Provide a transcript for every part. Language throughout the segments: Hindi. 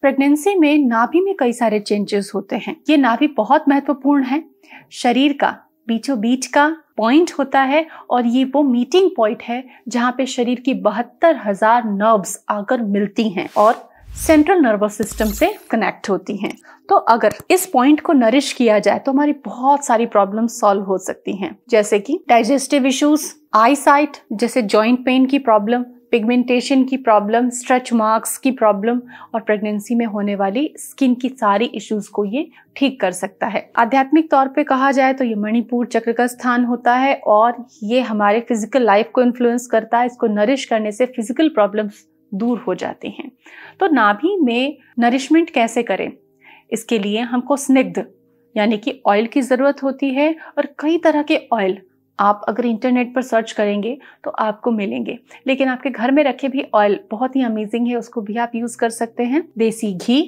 प्रेगनेंसी में नाभि में कई सारे चेंजेस होते हैं ये नाभि बहुत महत्वपूर्ण है शरीर का बीचों बीच का पॉइंट होता है और ये वो मीटिंग पॉइंट है जहाँ पे शरीर की बहत्तर हजार नर्व्स आकर मिलती हैं और सेंट्रल नर्वस सिस्टम से कनेक्ट होती हैं तो अगर इस पॉइंट को नरिश किया जाए तो हमारी बहुत सारी प्रॉब्लम सॉल्व हो सकती हैं जैसे कि डाइजेस्टिव इश्यूज आई साइट जैसे जॉइंट पेन की प्रॉब्लम पिगमेंटेशन की प्रॉब्लम स्ट्रेच मार्क्स की प्रॉब्लम और प्रेगनेंसी में होने वाली स्किन की सारी इश्यूज को ये ठीक कर सकता है आध्यात्मिक तौर पे कहा जाए तो ये मणिपुर चक्र का स्थान होता है और ये हमारे फिजिकल लाइफ को इन्फ्लुएंस करता है इसको नरिश करने से फिजिकल प्रॉब्लम्स दूर हो जाती हैं तो नाभि में नरिशमेंट कैसे करें इसके लिए हमको स्निग्ध यानी कि ऑयल की ज़रूरत होती है और कई तरह के ऑयल आप अगर इंटरनेट पर सर्च करेंगे तो आपको मिलेंगे लेकिन आपके घर में रखे भी ऑयल बहुत ही अमेजिंग है उसको भी आप यूज़ कर सकते हैं देसी घी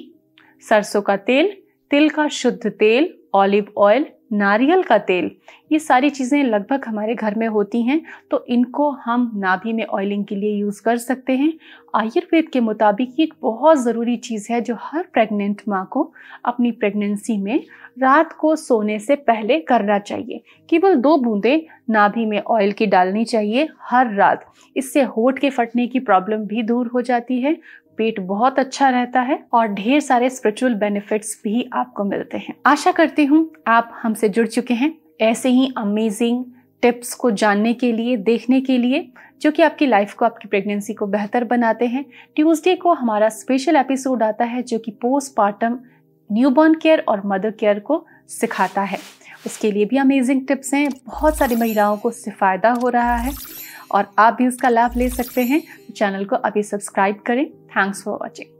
सरसों का तेल तिल का शुद्ध तेल ऑलिव ऑयल नारियल का तेल ये सारी चीज़ें लगभग हमारे घर में होती हैं तो इनको हम नाभि में ऑयलिंग के लिए यूज़ कर सकते हैं आयुर्वेद के मुताबिक ये एक बहुत ज़रूरी चीज़ है जो हर प्रेग्नेंट माँ को अपनी प्रेगनेंसी में रात को सोने से पहले करना चाहिए केवल दो बूंदें नाभि में ऑयल की डालनी चाहिए हर रात इससे होठ के फटने की प्रॉब्लम भी दूर हो जाती है पेट बहुत अच्छा रहता है और ढेर सारे स्पिरिचुअल बेनिफिट्स भी आपको मिलते हैं आशा करती हूँ आप हमसे जुड़ चुके हैं ऐसे ही अमेजिंग टिप्स को जानने के लिए देखने के लिए जो कि आपकी लाइफ को आपकी प्रेगनेंसी को बेहतर बनाते हैं ट्यूसडे को हमारा स्पेशल एपिसोड आता है जो कि पोस्टमार्टम न्यूबॉर्न केयर और मदर केयर को सिखाता है उसके लिए भी अमेजिंग टिप्स हैं बहुत सारी महिलाओं को उससे फ़ायदा हो रहा है और आप भी उसका लाभ ले सकते हैं चैनल को अभी सब्सक्राइब करें थैंक्स फॉर वॉचिंग